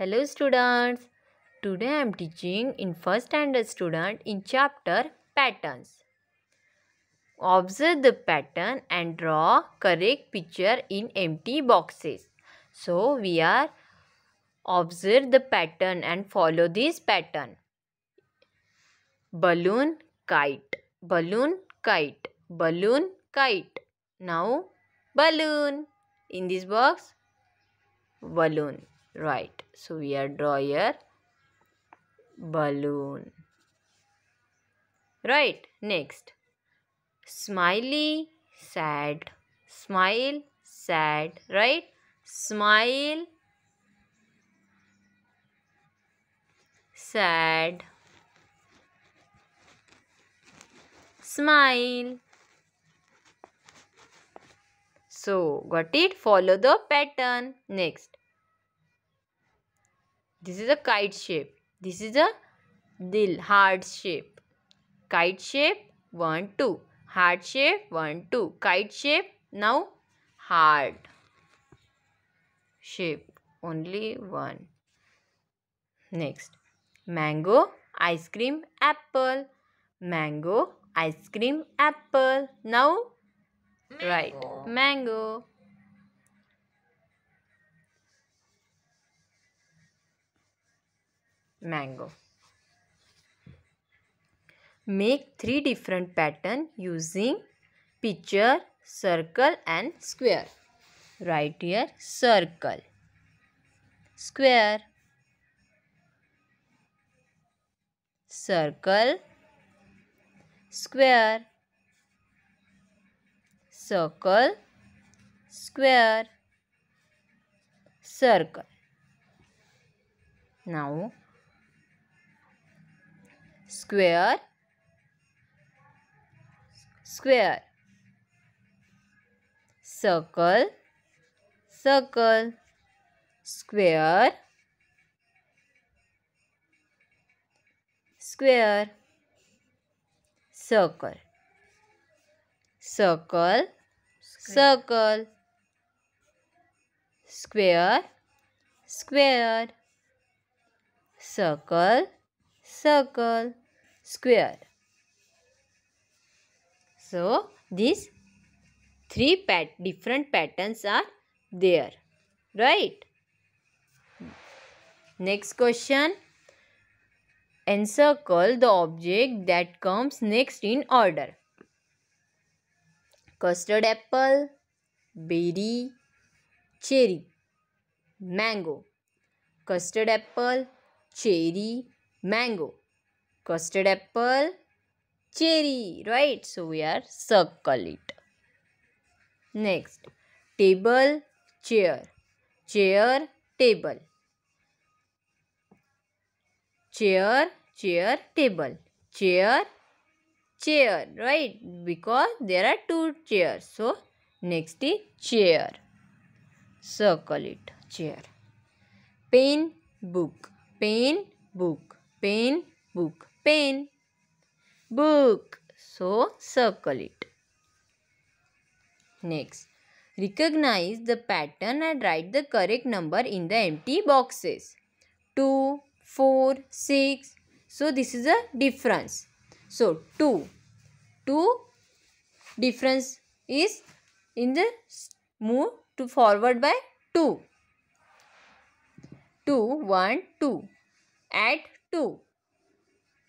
Hello students, today I am teaching in first standard student in chapter patterns. Observe the pattern and draw correct picture in empty boxes. So we are observe the pattern and follow this pattern. Balloon kite, balloon kite, balloon kite. Now balloon. In this box, balloon right so we are draw balloon right next smiley sad smile sad right smile sad smile so got it follow the pattern next this is a kite shape. This is a dil, heart shape. Kite shape, 1, 2. Heart shape, 1, 2. Kite shape, now heart shape. Only one. Next, mango, ice cream, apple. Mango, ice cream, apple. Now, mango. right, mango. mango. Make three different pattern using picture, circle and square. Write here circle, square, circle, square, circle, square, circle. Now square square circle circle square square circle circle circle square square circle circle square. So, these three pat different patterns are there. Right? Next question. Encircle the object that comes next in order. Custard apple, berry, cherry, mango. Custard apple, cherry, mango custard apple, cherry, right? So we are circle it. Next, table, chair, chair, table, chair, chair, table, chair, chair, right? Because there are two chairs. So next is chair. Circle it, chair. Pen, book, pen, book, pen, book pen, book. So circle it. Next, recognize the pattern and write the correct number in the empty boxes. 2, 4, 6. So this is a difference. So 2. 2 difference is in the move to forward by 2. 2, 1, 2. Add 2.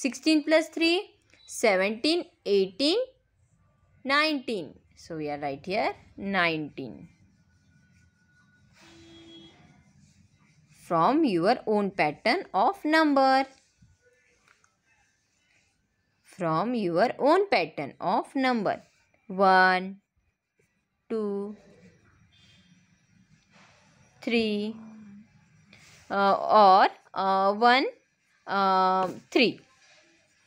16 plus 3, 17, 18, 19. So we are right here 19. From your own pattern of number. From your own pattern of number. 1, 2, 3 uh, or uh, 1, uh, 3.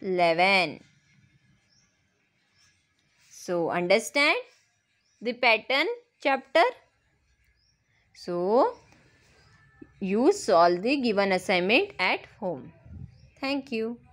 11. So, understand the pattern chapter? So, you solve the given assignment at home. Thank you.